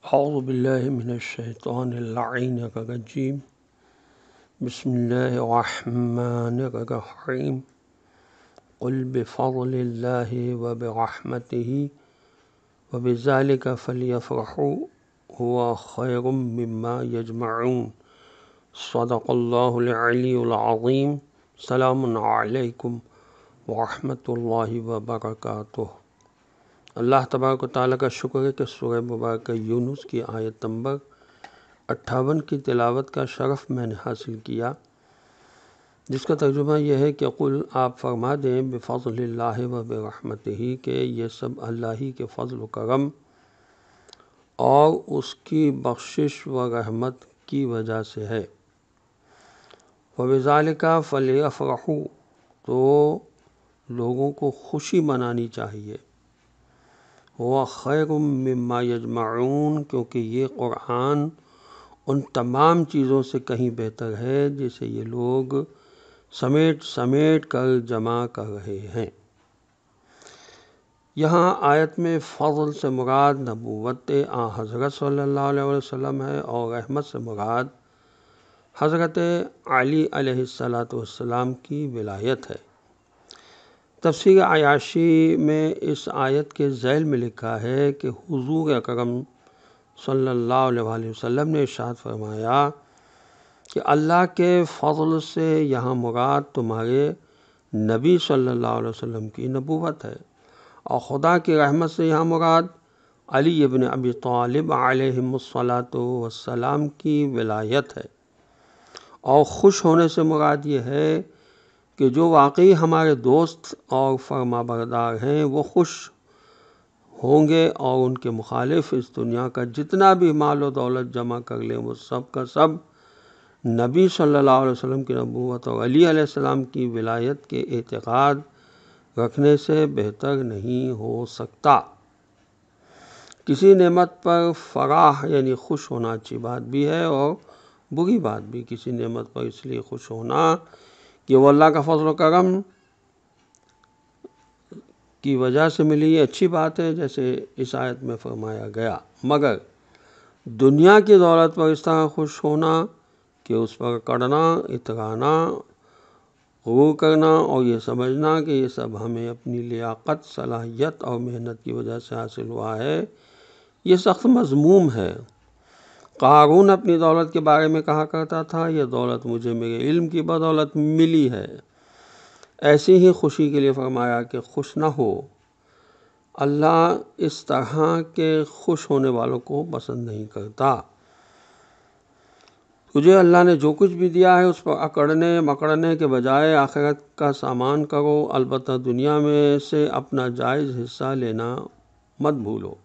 अज़बिल्लिनशैतरजीम बसमीम क़ुलबफ़ल वबरहमती वबज़ाल का फ़लियफ़ु हुआ ख़ैरम्मा यजमाऊँ सदक़ल्लाज़ीम सलामकुम वरहमल वर्का अल्लाह तबारक ताली का शुक्र है कि सुरह मुबारक यूनुस की आयत नंबर अट्ठावन की तिलावत का शरफ़ मैंने हासिल किया जिसका तर्जुमा यह है कि कुल आप फरमा दें बेफ़ल व बरहमत ही के ये सब अल्लाह ही के फजल करम और उसकी बख्शिश व रहमत की वजह से है फ़ाल का फ़ल तो लोगों को खुशी मनानी चाहिए व खैर मम्मा क्योंकि ये क़ुरान उन तमाम चीज़ों से कहीं बेहतर है जिसे ये लोग समेट समेट कर जमा कर रहे हैं यहाँ आयत में फ़ज़ल से मुराद नबूवत आ हज़रत सल्ला वसम है और रहमत से मुराद हज़रत अली सलाम की विलायत है तफसी आयाशी में इस आयत के जैल में लिखा है कि हुजूर अकरम सल्ला अलैहि वसल्लम ने इरशाद फरमाया कि अल्लाह के फजल से यहाँ मुराद तुम्हारे नबी सल्ला वसम की नबूवत है और खुदा की रहमत से यहाँ मुराद अली इबन अबी तालिब आलमसलात वसलाम की विलायत है और खुश होने से मुराद ये है कि जो वाकई हमारे दोस्त और फर्मा बरदार हैं वो खुश होंगे और उनके मुखालिफ इस दुनिया का जितना भी माल और दौलत जमा कर लें वो सब का सब नबी सल्लल्लाहु अलैहि वसल्लम की नबूत और अली अलैहिस्सलाम की विलायत के एतक़ाद रखने से बेहतर नहीं हो सकता किसी नेमत पर फराह यानी खुश होना अच्छी बात भी है और बुरी बात भी किसी नेमत पर इसलिए खुश होना कि वो अल्लाह का फजल करम की वजह से मिली ये अच्छी बात है जैसे इस आयत में फरमाया गया मगर दुनिया की दौलत पर इस तरह खुश होना कि उस पर कड़ना इतराना गुरू करना और ये समझना कि ये सब हमें अपनी लियाकत सलाहियत और मेहनत की वजह से हासिल हुआ है ये सख्त मजमूम है क़ारून अपनी दौलत के बारे में कहा करता था यह दौलत मुझे मेरे इल्म की बदौलत मिली है ऐसी ही खुशी के लिए फरमाया कि खुश ना हो अल्लाह इस तरह के खुश होने वालों को पसंद नहीं करता तुझे अल्लाह ने जो कुछ भी दिया है उस पर अकड़ने मकड़ने के बजाय आखिरत का सामान करो अलबत् दुनिया में से अपना जायज़ हिस्सा लेना मत भूलो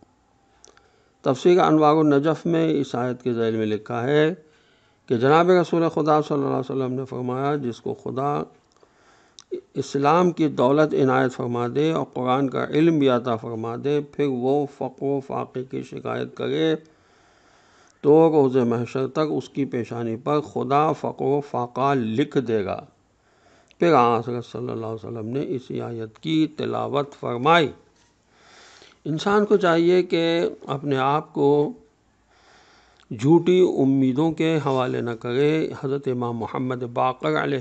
तफसीर अनवाग नजफ़ में इस आयत के जैल में लिखा है कि जनाब रसूल खुदा सल्लल्लाहु अलैहि वसल्लम ने फरमाया जिसको खुदा इस्लाम की दौलत इनायत फरमा दे और कुरान का इल्म भी अता फरमा दे फिर वो फ़क़ो फ़ाक़े की शिकायत करे तो रोज़ महशर तक उसकी पेशानी पर खुदा फ़क़ो फ़ाक़ा लिख देगा फिर आसर सल्ला वसम ने इसी आयत की तिलावत फरमाई इंसान को चाहिए कि अपने आप को झूठी उम्मीदों के हवाले न करे हज़रत इमाम मोहम्मद बाकर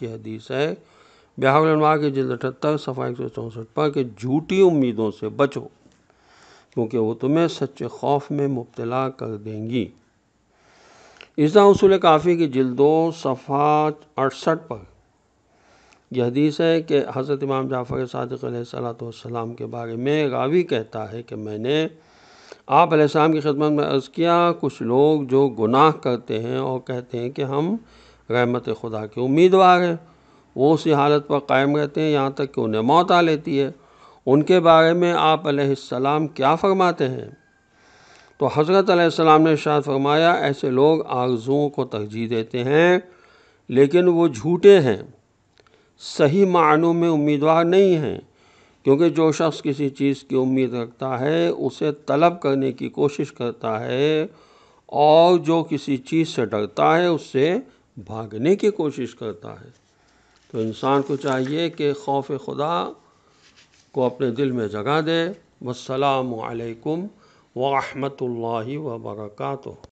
की हदीस है ब्याहलवा के जिल अठहत्तर सफ़ा एक सौ चौंसठ पर कि झूठी उम्मीदों से बचो क्योंकि वो तुम्हें सच्चे खौफ में मुब्तला कर देंगी इस उसूल काफ़ी की जिल दो सफ़ा अड़सठ पर यह हदीस है कि हज़रत इमाम जाफ़र सदक सलाम के बारे में रावी कहता है कि मैंने आप आपाम की खदमत में अर्ज़ किया कुछ लोग जो गुनाह करते हैं और कहते हैं कि हम रहमत खुदा के उम्मीदवार हैं वो उसी हालत पर कायम रहते हैं यहाँ तक कि उन्हें मौत आ लेती है उनके बारे में आप आपाम क्या फ़रमाते हैं तो हज़रत आसमाम ने शायद फरमाया ऐसे लोग आगजुओं को तरजीह देते हैं लेकिन वो झूठे हैं सही मानों में उम्मीदवार नहीं हैं क्योंकि जो शख्स किसी चीज़ की उम्मीद रखता है उसे तलब करने की कोशिश करता है और जो किसी चीज़ से डरता है उससे भागने की कोशिश करता है तो इंसान को चाहिए कि खौफ खुदा को अपने दिल में जगह दे वसलाम अलैकुम वरहमतुल्लाहि